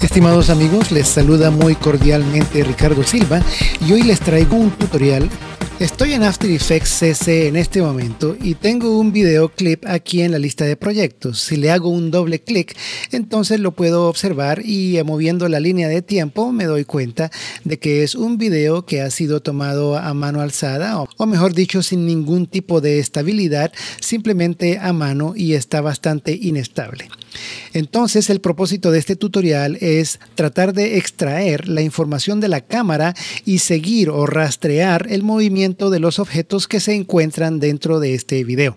Estimados amigos, les saluda muy cordialmente Ricardo Silva y hoy les traigo un tutorial Estoy en After Effects CC en este momento y tengo un videoclip aquí en la lista de proyectos. Si le hago un doble clic, entonces lo puedo observar y eh, moviendo la línea de tiempo me doy cuenta de que es un video que ha sido tomado a mano alzada o, mejor dicho sin ningún tipo de estabilidad, simplemente a mano y está bastante inestable. Entonces el propósito de este tutorial es tratar de extraer la información de la cámara y seguir o rastrear el movimiento de los objetos que se encuentran dentro de este video.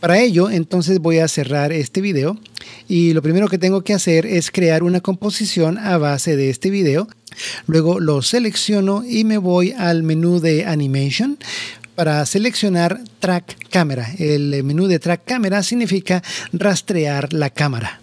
Para ello, entonces voy a cerrar este video y lo primero que tengo que hacer es crear una composición a base de este video. Luego lo selecciono y me voy al menú de Animation para seleccionar Track camera El menú de Track camera significa rastrear la cámara.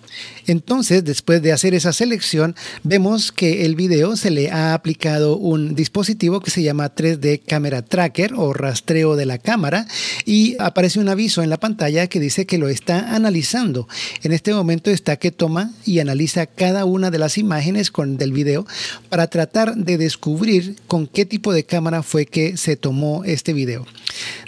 Entonces, después de hacer esa selección, vemos que el video se le ha aplicado un dispositivo que se llama 3D Camera Tracker o rastreo de la cámara y aparece un aviso en la pantalla que dice que lo está analizando. En este momento está que toma y analiza cada una de las imágenes del video para tratar de descubrir con qué tipo de cámara fue que se tomó este video.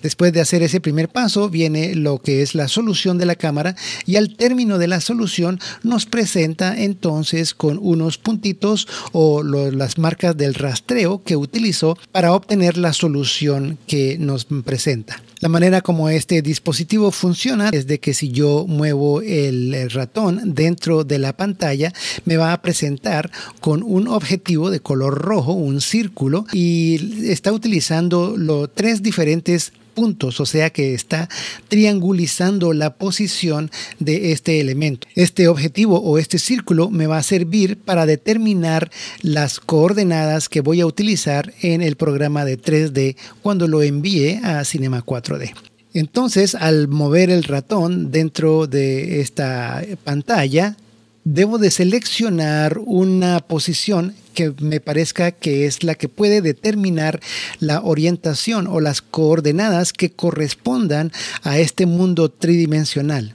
Después de hacer ese primer paso viene lo que es la solución de la cámara y al término de la solución nos presenta entonces con unos puntitos o las marcas del rastreo que utilizó para obtener la solución que nos presenta. La manera como este dispositivo funciona es de que si yo muevo el ratón dentro de la pantalla, me va a presentar con un objetivo de color rojo, un círculo, y está utilizando los tres diferentes puntos, o sea que está triangulizando la posición de este elemento. Este objetivo o este círculo me va a servir para determinar las coordenadas que voy a utilizar en el programa de 3D cuando lo envíe a Cinema 4D. Entonces, al mover el ratón dentro de esta pantalla, debo de seleccionar una posición que me parezca que es la que puede determinar la orientación o las coordenadas que correspondan a este mundo tridimensional.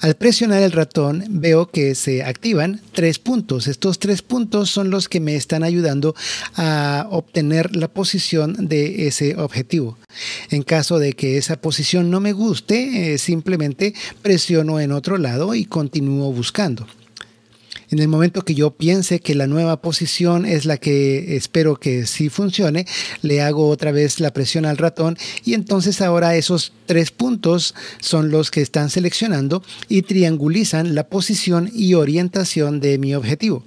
Al presionar el ratón veo que se activan tres puntos. Estos tres puntos son los que me están ayudando a obtener la posición de ese objetivo. En caso de que esa posición no me guste, eh, simplemente presiono en otro lado y continúo buscando en el momento que yo piense que la nueva posición es la que espero que sí funcione, le hago otra vez la presión al ratón y entonces ahora esos tres puntos son los que están seleccionando y triangulizan la posición y orientación de mi objetivo.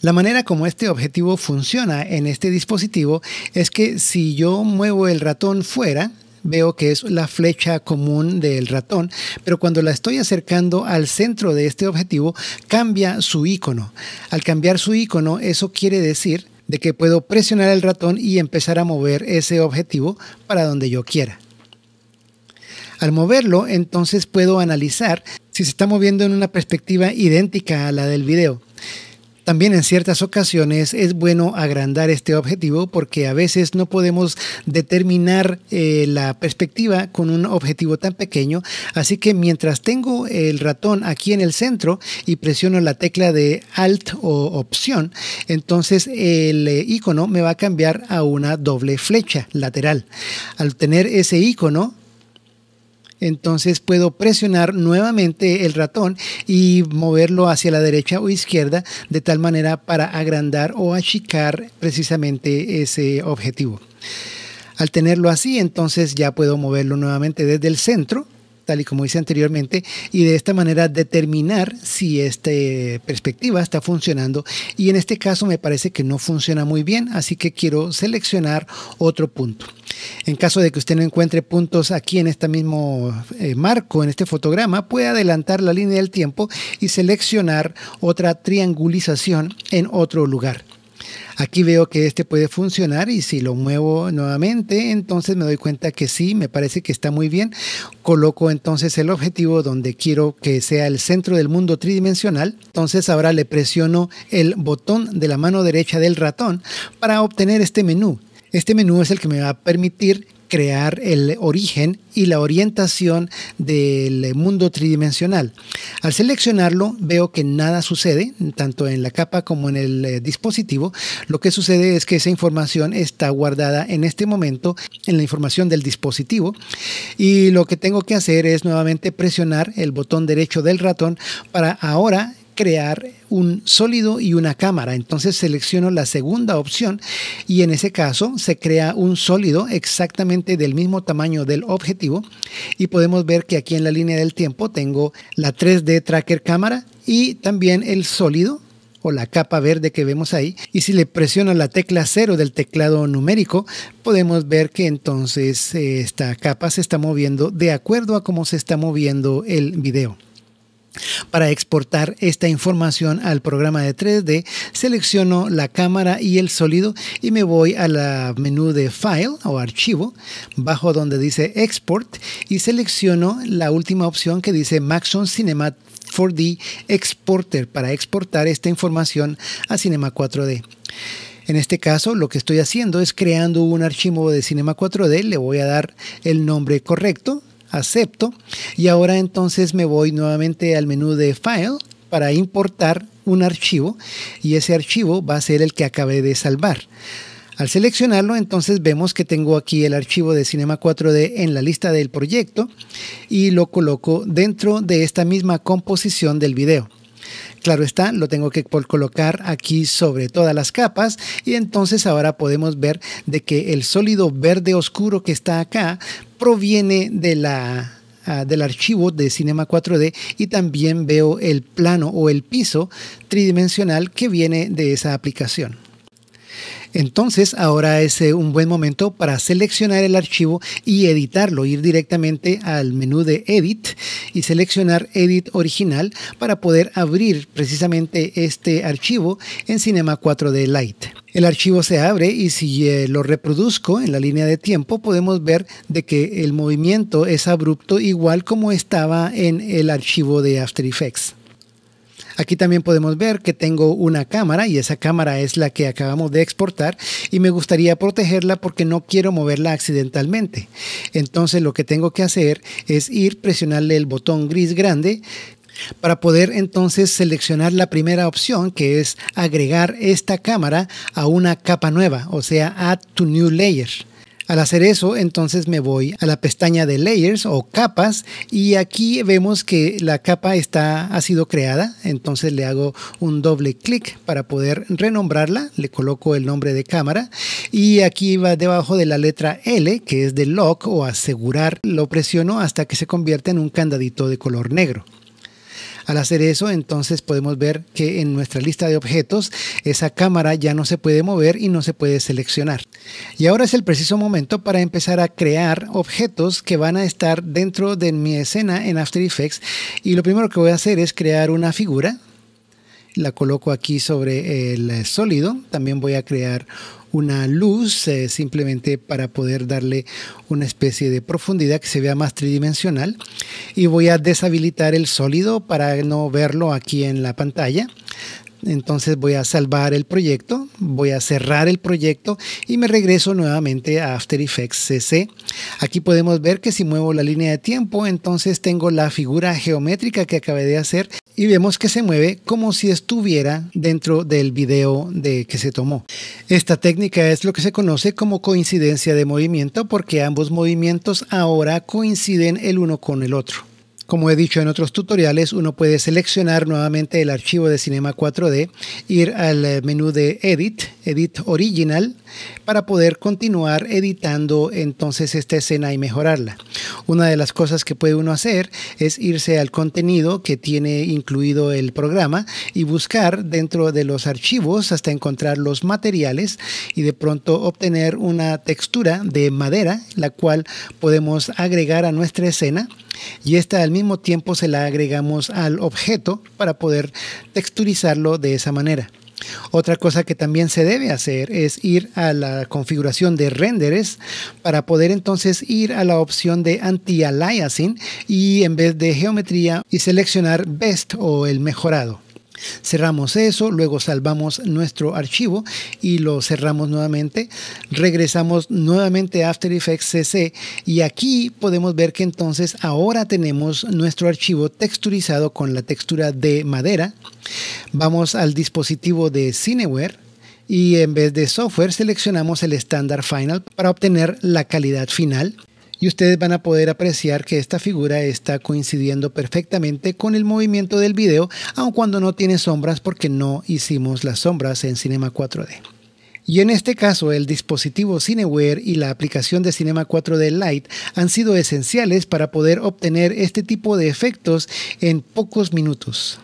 La manera como este objetivo funciona en este dispositivo es que si yo muevo el ratón fuera, veo que es la flecha común del ratón, pero cuando la estoy acercando al centro de este objetivo, cambia su icono. Al cambiar su icono, eso quiere decir de que puedo presionar el ratón y empezar a mover ese objetivo para donde yo quiera. Al moverlo, entonces puedo analizar si se está moviendo en una perspectiva idéntica a la del video. También en ciertas ocasiones es bueno agrandar este objetivo porque a veces no podemos determinar eh, la perspectiva con un objetivo tan pequeño. Así que mientras tengo el ratón aquí en el centro y presiono la tecla de Alt o Opción, entonces el icono me va a cambiar a una doble flecha lateral. Al tener ese icono, entonces puedo presionar nuevamente el ratón y moverlo hacia la derecha o izquierda de tal manera para agrandar o achicar precisamente ese objetivo. Al tenerlo así, entonces ya puedo moverlo nuevamente desde el centro tal y como hice anteriormente, y de esta manera determinar si esta perspectiva está funcionando. Y en este caso me parece que no funciona muy bien, así que quiero seleccionar otro punto. En caso de que usted no encuentre puntos aquí en este mismo eh, marco, en este fotograma, puede adelantar la línea del tiempo y seleccionar otra triangulización en otro lugar. Aquí veo que este puede funcionar y si lo muevo nuevamente, entonces me doy cuenta que sí, me parece que está muy bien. Coloco entonces el objetivo donde quiero que sea el centro del mundo tridimensional. Entonces ahora le presiono el botón de la mano derecha del ratón para obtener este menú. Este menú es el que me va a permitir crear el origen y la orientación del mundo tridimensional. Al seleccionarlo veo que nada sucede, tanto en la capa como en el eh, dispositivo. Lo que sucede es que esa información está guardada en este momento en la información del dispositivo y lo que tengo que hacer es nuevamente presionar el botón derecho del ratón para ahora crear un sólido y una cámara. Entonces selecciono la segunda opción y en ese caso se crea un sólido exactamente del mismo tamaño del objetivo y podemos ver que aquí en la línea del tiempo tengo la 3D tracker cámara y también el sólido o la capa verde que vemos ahí. Y si le presiono la tecla 0 del teclado numérico, podemos ver que entonces eh, esta capa se está moviendo de acuerdo a cómo se está moviendo el video. Para exportar esta información al programa de 3D, selecciono la cámara y el sólido y me voy al menú de File o Archivo, bajo donde dice Export y selecciono la última opción que dice Maxon Cinema 4D Exporter para exportar esta información a Cinema 4D. En este caso, lo que estoy haciendo es creando un archivo de Cinema 4D, le voy a dar el nombre correcto, acepto y ahora entonces me voy nuevamente al menú de File para importar un archivo y ese archivo va a ser el que acabé de salvar. Al seleccionarlo, entonces vemos que tengo aquí el archivo de Cinema 4D en la lista del proyecto y lo coloco dentro de esta misma composición del video. Claro está, lo tengo que colocar aquí sobre todas las capas y entonces ahora podemos ver de que el sólido verde oscuro que está acá proviene de la ah, del archivo de Cinema 4D y también veo el plano o el piso tridimensional que viene de esa aplicación. Entonces ahora es eh, un buen momento para seleccionar el archivo y editarlo, ir directamente al menú de Edit y seleccionar Edit original para poder abrir precisamente este archivo en Cinema 4D Lite. El archivo se abre y si eh, lo reproduzco en la línea de tiempo podemos ver de que el movimiento es abrupto igual como estaba en el archivo de After Effects. Aquí también podemos ver que tengo una cámara y esa cámara es la que acabamos de exportar y me gustaría protegerla porque no quiero moverla accidentalmente. Entonces lo que tengo que hacer es ir presionarle el botón gris grande, para poder entonces seleccionar la primera opción que es agregar esta cámara a una capa nueva, o sea, Add to New Layer. Al hacer eso, entonces me voy a la pestaña de Layers o capas y aquí vemos que la capa está, ha sido creada, entonces le hago un doble clic para poder renombrarla, le coloco el nombre de cámara y aquí va debajo de la letra L, que es de lock o asegurar, lo presiono hasta que se convierta en un candadito de color negro. Al hacer eso, entonces podemos ver que en nuestra lista de objetos esa cámara ya no se puede mover y no se puede seleccionar. Y ahora es el preciso momento para empezar a crear objetos que van a estar dentro de mi escena en After Effects y lo primero que voy a hacer es crear una figura la coloco aquí sobre el eh, sólido. También voy a crear una luz eh, simplemente para poder darle una especie de profundidad que se vea más tridimensional y voy a deshabilitar el sólido para no verlo aquí en la pantalla entonces voy a salvar el proyecto, voy a cerrar el proyecto y me regreso nuevamente a After Effects CC. Aquí podemos ver que si muevo la línea de tiempo, entonces tengo la figura geométrica que acabé de hacer y vemos que se mueve como si estuviera dentro del video de que se tomó. Esta técnica es lo que se conoce como coincidencia de movimiento porque ambos movimientos ahora coinciden el uno con el otro. Como he dicho en otros tutoriales, uno puede seleccionar nuevamente el archivo de Cinema 4D, ir al eh, menú de Edit, Edit Original, para poder continuar editando entonces esta escena y mejorarla. Una de las cosas que puede uno hacer es irse al contenido que tiene incluido el programa y buscar dentro de los archivos hasta encontrar los materiales y de pronto obtener una textura de madera, la cual podemos agregar a nuestra escena y esta al mismo tiempo se la agregamos al objeto para poder texturizarlo de esa manera. Otra cosa que también se debe hacer es ir a la configuración de renderes para poder entonces ir a la opción de anti-aliasing y en vez de geometría y seleccionar best o el mejorado. Cerramos eso, luego salvamos nuestro archivo y lo cerramos nuevamente. Regresamos nuevamente a After Effects CC y aquí podemos ver que entonces ahora tenemos nuestro archivo texturizado con la textura de madera. Vamos al dispositivo de Cineware y en vez de software seleccionamos el estándar final para obtener la calidad final y ustedes van a poder apreciar que esta figura está coincidiendo perfectamente con el movimiento del video, aun cuando no tiene sombras porque no hicimos las sombras en Cinema 4D. Y en este caso, el dispositivo Cineware y la aplicación de Cinema 4D Lite han sido esenciales para poder obtener este tipo de efectos en pocos minutos.